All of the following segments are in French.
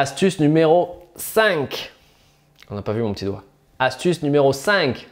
Astuce numéro 5. On n'a pas vu mon petit doigt. Astuce numéro 5.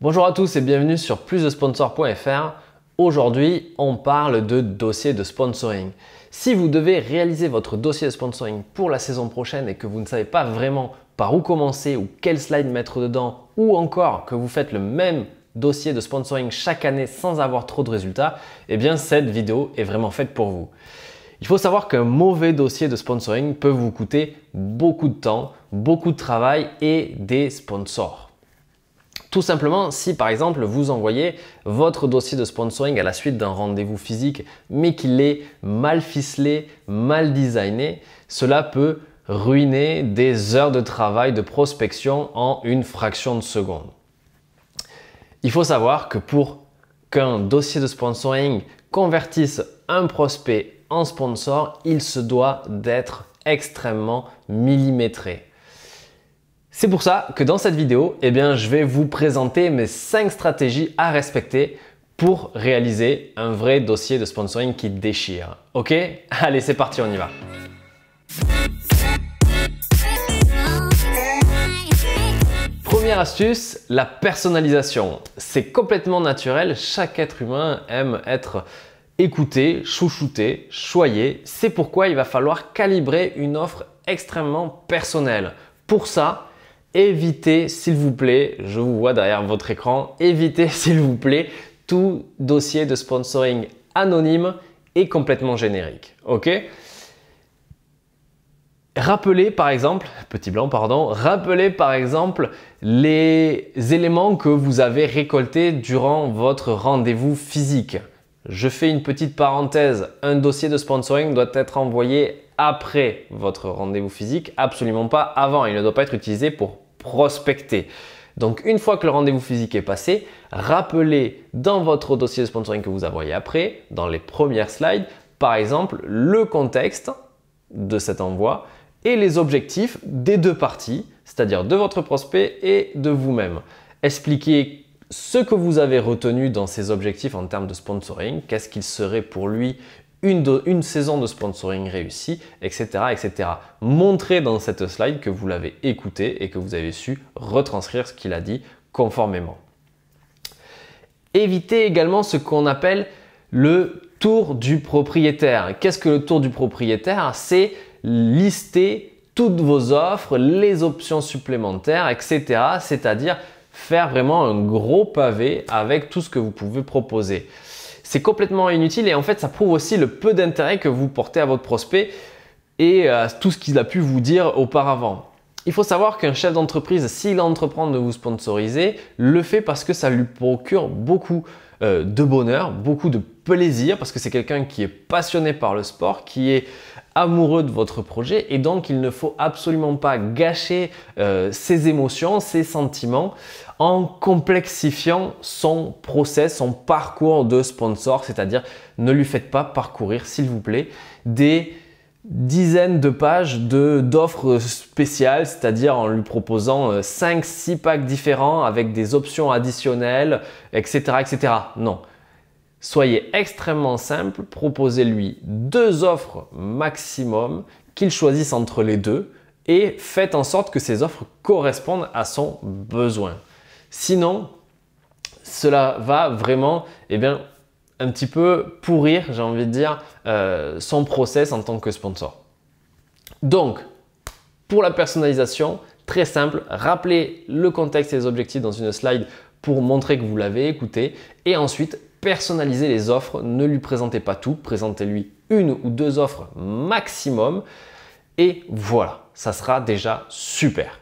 Bonjour à tous et bienvenue sur plusdesponsor.fr. Aujourd'hui, on parle de dossier de sponsoring. Si vous devez réaliser votre dossier de sponsoring pour la saison prochaine et que vous ne savez pas vraiment par où commencer ou quel slide mettre dedans ou encore que vous faites le même dossier de sponsoring chaque année sans avoir trop de résultats, eh bien cette vidéo est vraiment faite pour vous. Il faut savoir qu'un mauvais dossier de sponsoring peut vous coûter beaucoup de temps, beaucoup de travail et des sponsors. Tout simplement, si par exemple vous envoyez votre dossier de sponsoring à la suite d'un rendez-vous physique, mais qu'il est mal ficelé, mal designé, cela peut ruiner des heures de travail de prospection en une fraction de seconde. Il faut savoir que pour qu'un dossier de sponsoring convertisse un prospect sponsor, il se doit d'être extrêmement millimétré. C'est pour ça que dans cette vidéo, eh bien, je vais vous présenter mes 5 stratégies à respecter pour réaliser un vrai dossier de sponsoring qui déchire. Ok Allez, c'est parti, on y va. Première astuce, la personnalisation. C'est complètement naturel, chaque être humain aime être Écoutez, chouchouter, choyer. C'est pourquoi il va falloir calibrer une offre extrêmement personnelle. Pour ça, évitez, s'il vous plaît, je vous vois derrière votre écran, évitez, s'il vous plaît, tout dossier de sponsoring anonyme et complètement générique. OK Rappelez par exemple, petit blanc pardon, rappelez par exemple les éléments que vous avez récoltés durant votre rendez-vous physique. Je fais une petite parenthèse, un dossier de sponsoring doit être envoyé après votre rendez-vous physique, absolument pas avant. Il ne doit pas être utilisé pour prospecter. Donc une fois que le rendez-vous physique est passé, rappelez dans votre dossier de sponsoring que vous envoyez après, dans les premières slides, par exemple, le contexte de cet envoi et les objectifs des deux parties, c'est-à-dire de votre prospect et de vous-même. Expliquez ce que vous avez retenu dans ses objectifs en termes de sponsoring, qu'est-ce qu'il serait pour lui une, saison de sponsoring réussie, etc., etc. Montrez dans cette slide que vous l'avez écouté et que vous avez su retranscrire ce qu'il a dit conformément. Évitez également ce qu'on appelle le tour du propriétaire. Qu'est-ce que le tour du propriétaire C'est lister toutes vos offres, les options supplémentaires, etc. C'est-à-dire faire vraiment un gros pavé avec tout ce que vous pouvez proposer. C'est complètement inutile et en fait ça prouve aussi le peu d'intérêt que vous portez à votre prospect et à tout ce qu'il a pu vous dire auparavant. Il faut savoir qu'un chef d'entreprise, s'il entreprend de vous sponsoriser, le fait parce que ça lui procure beaucoup euh, de bonheur, beaucoup de plaisir, parce que c'est quelqu'un qui est passionné par le sport, qui est amoureux de votre projet, et donc il ne faut absolument pas gâcher euh, ses émotions, ses sentiments en complexifiant son process, son parcours de sponsor, c'est-à-dire ne lui faites pas parcourir, s'il vous plaît, des dizaines de pages d'offres spéciales, c'est-à-dire en lui proposant 5-6 euh, packs différents avec des options additionnelles, etc. etc. Non. Soyez extrêmement simple, proposez-lui deux offres maximum, qu'il choisisse entre les deux et faites en sorte que ces offres correspondent à son besoin. Sinon, cela va vraiment eh bien, un petit peu pourrir, j'ai envie de dire, euh, son process en tant que sponsor. Donc, pour la personnalisation, très simple, rappelez le contexte et les objectifs dans une slide pour montrer que vous l'avez écouté et ensuite personnalisez les offres, ne lui présentez pas tout, présentez-lui une ou deux offres maximum et voilà, ça sera déjà super.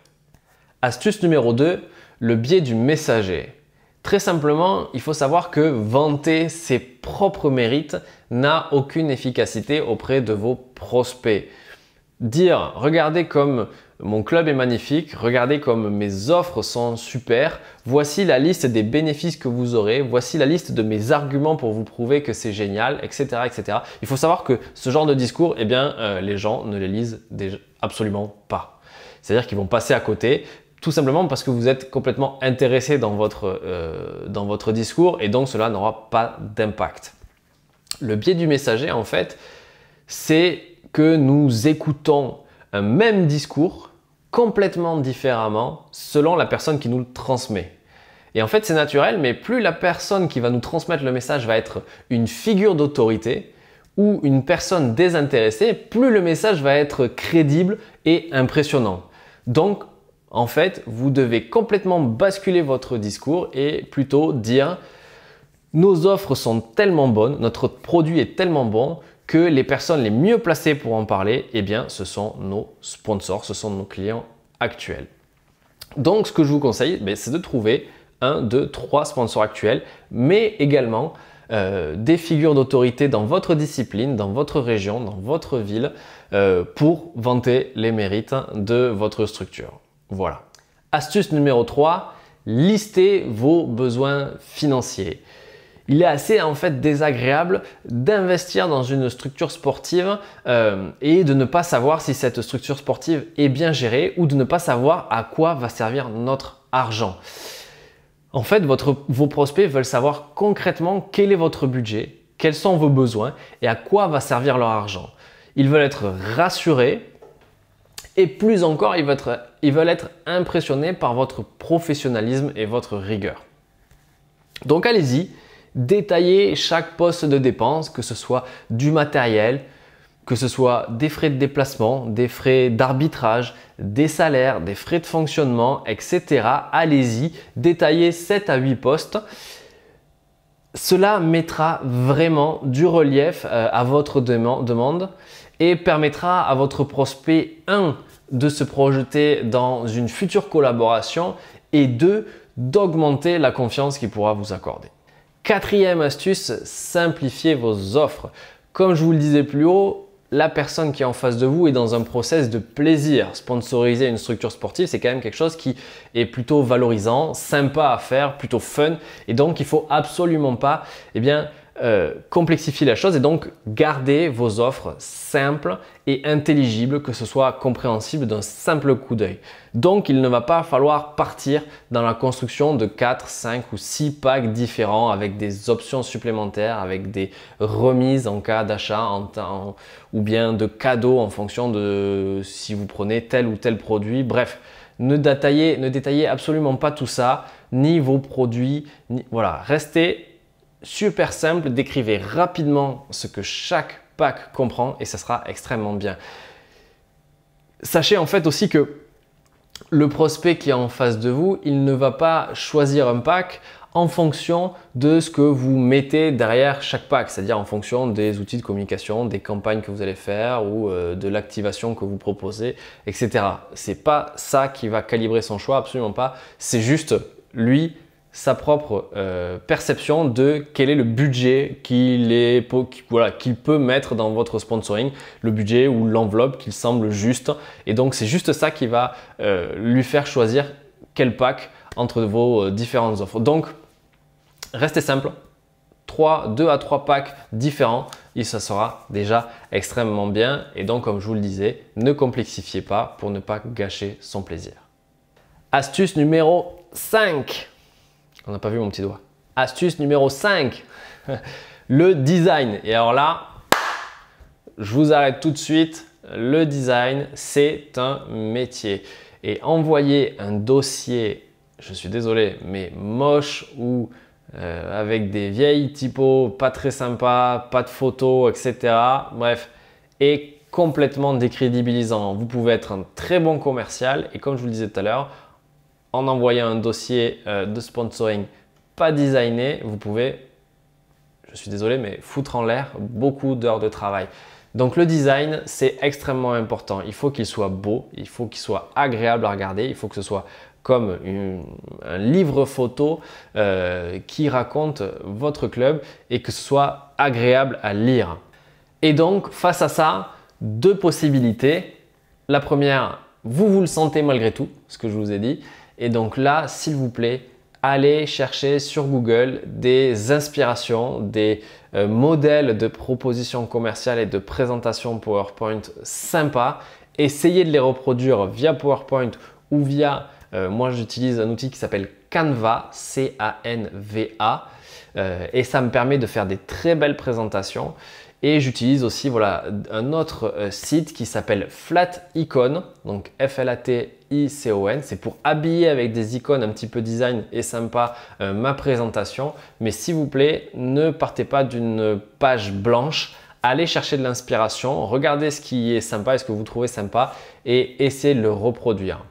Astuce numéro 2, le biais du messager. Très simplement, il faut savoir que vanter ses propres mérites n'a aucune efficacité auprès de vos prospects. Dire, regardez comme mon club est magnifique, regardez comme mes offres sont super, voici la liste des bénéfices que vous aurez, voici la liste de mes arguments pour vous prouver que c'est génial, etc., etc. Il faut savoir que ce genre de discours, eh bien, euh, les gens ne les lisent absolument pas. C'est-à-dire qu'ils vont passer à côté tout simplement parce que vous êtes complètement intéressé dans votre, euh, dans votre discours et donc cela n'aura pas d'impact. Le biais du messager, en fait, c'est que nous écoutons un même discours complètement différemment selon la personne qui nous le transmet. Et en fait, c'est naturel, mais plus la personne qui va nous transmettre le message va être une figure d'autorité ou une personne désintéressée, plus le message va être crédible et impressionnant. Donc, en fait, vous devez complètement basculer votre discours et plutôt dire nos offres sont tellement bonnes, notre produit est tellement bon que les personnes les mieux placées pour en parler, eh bien, ce sont nos sponsors, ce sont nos clients actuels. Donc, ce que je vous conseille, ben, c'est de trouver un, deux, trois sponsors actuels, mais également euh, des figures d'autorité dans votre discipline, dans votre région, dans votre ville, euh, pour vanter les mérites de votre structure. Voilà. Astuce numéro 3, listez vos besoins financiers. Il est assez en fait désagréable d'investir dans une structure sportive euh, et de ne pas savoir si cette structure sportive est bien gérée ou de ne pas savoir à quoi va servir notre argent. En fait, votre, vos prospects veulent savoir concrètement quel est votre budget, quels sont vos besoins et à quoi va servir leur argent. Ils veulent être rassurés et plus encore, ils veulent, être, impressionnés par votre professionnalisme et votre rigueur. Donc allez-y, détaillez chaque poste de dépense, que ce soit du matériel, que ce soit des frais de déplacement, des frais d'arbitrage, des salaires, des frais de fonctionnement, etc. Allez-y, détaillez 7 à 8 postes. Cela mettra vraiment du relief euh, à votre demande et permettra à votre prospect 1 de se projeter dans une future collaboration et deux, d'augmenter la confiance qu'il pourra vous accorder. Quatrième astuce, simplifiez vos offres. Comme je vous le disais plus haut, la personne qui est en face de vous est dans un process de plaisir. Sponsoriser une structure sportive, c'est quand même quelque chose qui est plutôt valorisant, sympa à faire, plutôt fun. Et donc, il ne faut absolument pas, eh bien, euh, complexifier la chose et donc garder vos offres simples et intelligibles, que ce soit compréhensible d'un simple coup d'œil. Donc il ne va pas falloir partir dans la construction de 4, 5 ou 6 packs différents avec des options supplémentaires, avec des remises en cas d'achat en, ou bien de cadeaux en fonction de si vous prenez tel ou tel produit. Bref, ne détaillez, ne détaillez absolument pas tout ça, ni vos produits, voilà, restez super simple, décrivez rapidement ce que chaque pack comprend et ça sera extrêmement bien. Sachez en fait aussi que le prospect qui est en face de vous, il ne va pas choisir un pack en fonction de ce que vous mettez derrière chaque pack, c'est-à-dire en fonction des outils de communication, des campagnes que vous allez faire ou euh, de l'activation que vous proposez, etc. C'est pas ça qui va calibrer son choix, absolument pas. C'est juste lui sa propre euh, perception de quel est le budget qu'il voilà, peut mettre dans votre sponsoring, le budget ou l'enveloppe qu'il semble juste. Et donc c'est juste ça qui va euh, lui faire choisir quel pack entre vos euh, différentes offres. Donc restez simple, 3, 2 à 3 packs différents, il ça sera déjà extrêmement bien. Et donc comme je vous le disais, ne complexifiez pas pour ne pas gâcher son plaisir. Astuce numéro 5 on n'a pas vu mon petit doigt. Astuce numéro 5, le design. Et alors là, je vous arrête tout de suite. Le design, c'est un métier. Et envoyer un dossier, je suis désolé, mais moche ou euh, avec des vieilles typos, pas très sympa pas de photos, etc. Bref, est complètement décrédibilisant. Vous pouvez être un très bon commercial et comme je vous le disais tout à l'heure, en envoyant un dossier euh, de sponsoring pas designé, vous pouvez, je suis désolé, mais foutre en l'air beaucoup d'heures de travail. Donc le design, c'est extrêmement important. Il faut qu'il soit beau, il faut qu'il soit agréable à regarder, il faut que ce soit comme un livre photo euh, qui raconte votre club et que ce soit agréable à lire. Et donc, face à ça, deux possibilités. La première, vous vous le sentez malgré tout, ce que je vous ai dit. Et donc là, s'il vous plaît, allez chercher sur Google des inspirations, des euh, modèles de propositions commerciales et de présentations PowerPoint sympas. Essayez de les reproduire via PowerPoint ou via... Euh, moi, j'utilise un outil qui s'appelle Canva, C-A-N-V-A, euh, et ça me permet de faire des très belles présentations. Et j'utilise aussi voilà, un autre site qui s'appelle Flat Icon, donc F-L-A-T i C'est pour habiller avec des icônes un petit peu design et sympa euh, ma présentation. Mais s'il vous plaît, ne partez pas d'une page blanche allez chercher de l'inspiration, regardez ce qui est sympa et ce que vous trouvez sympa et essayez de le reproduire.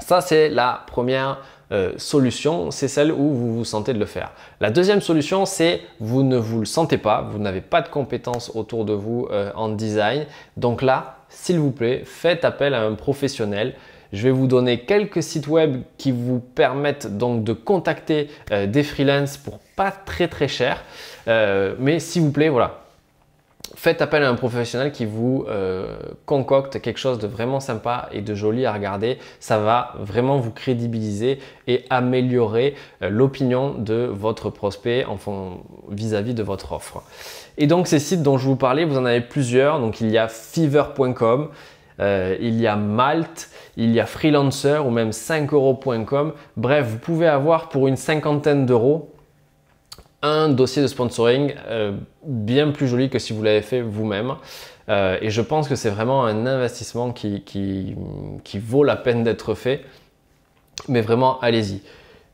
Ça, c'est la première euh, solution, c'est celle où vous vous sentez de le faire. La deuxième solution, c'est vous ne vous le sentez pas, vous n'avez pas de compétences autour de vous euh, en design. Donc là, s'il vous plaît, faites appel à un professionnel. Je vais vous donner quelques sites web qui vous permettent donc de contacter euh, des freelances pour pas très très cher. Euh, mais s'il vous plaît, voilà, faites appel à un professionnel qui vous euh, concocte quelque chose de vraiment sympa et de joli à regarder. Ça va vraiment vous crédibiliser et améliorer l'opinion de votre prospect vis-à-vis -vis de votre offre. Et donc ces sites dont je vous parlais, vous en avez plusieurs. Donc il y a fever.com, euh, il y a Malte, il y a Freelancer ou même 5euros.com. Bref, vous pouvez avoir pour une cinquantaine d'euros un dossier de sponsoring euh, bien plus joli que si vous l'avez fait vous-même. Euh, et je pense que c'est vraiment un investissement qui vaut la peine d'être fait. Mais vraiment, allez-y.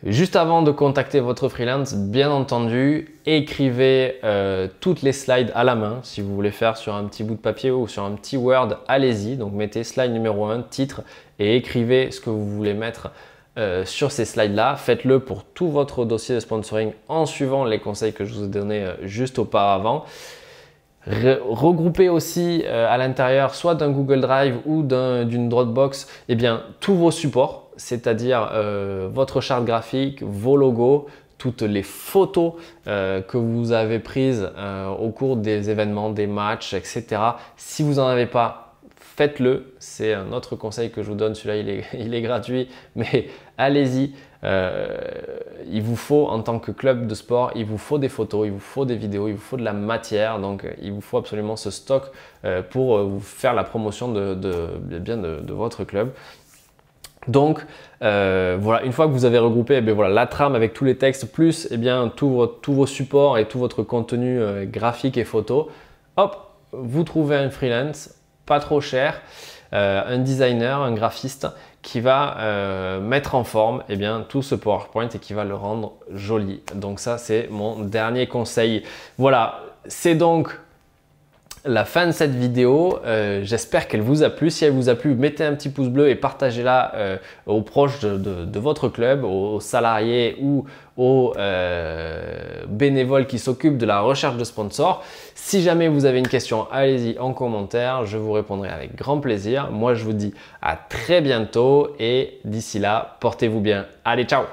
Juste avant de contacter votre freelance, bien entendu, écrivez euh, toutes les slides à la main. Si vous voulez faire sur un petit bout de papier ou sur un petit Word, allez-y. Donc mettez slide numéro 1, titre, et écrivez ce que vous voulez mettre euh, sur ces slides-là. Faites-le pour tout votre dossier de sponsoring en suivant les conseils que je vous ai donnés euh, juste auparavant. regroupez aussi à l'intérieur, soit d'un Google Drive ou d'une Dropbox, eh bien, tous vos supports c'est-à-dire euh, votre charte graphique, vos logos, toutes les photos euh, que vous avez prises euh, au cours des événements, des matchs, etc. Si vous n'en avez pas, faites-le. C'est un autre conseil que je vous donne. Celui-là, il est, gratuit, mais allez-y. il vous faut, en tant que club de sport, il vous faut des photos, il vous faut des vidéos, il vous faut de la matière. Donc, il vous faut absolument ce stock pour faire la promotion de, bien de votre club. Donc euh, voilà, une fois que vous avez regroupé eh voilà, la trame avec tous les textes, plus eh bien, tous vos supports et tout votre contenu euh, graphique et photo, hop, vous trouvez un freelance, pas trop cher, euh, un designer, un graphiste qui va mettre en forme eh bien, tout ce PowerPoint et qui va le rendre joli. Donc ça, c'est mon dernier conseil. Voilà, c'est donc la fin de cette vidéo. Euh, j'espère qu'elle vous a plu. Si elle vous a plu, mettez un petit pouce bleu et partagez-la euh, aux proches de, votre club, aux, salariés ou aux euh, bénévoles qui s'occupent de la recherche de sponsors. Si jamais vous avez une question, allez-y en commentaire. Je vous répondrai avec grand plaisir. Moi, je vous dis à très bientôt et d'ici là, portez-vous bien. Allez, ciao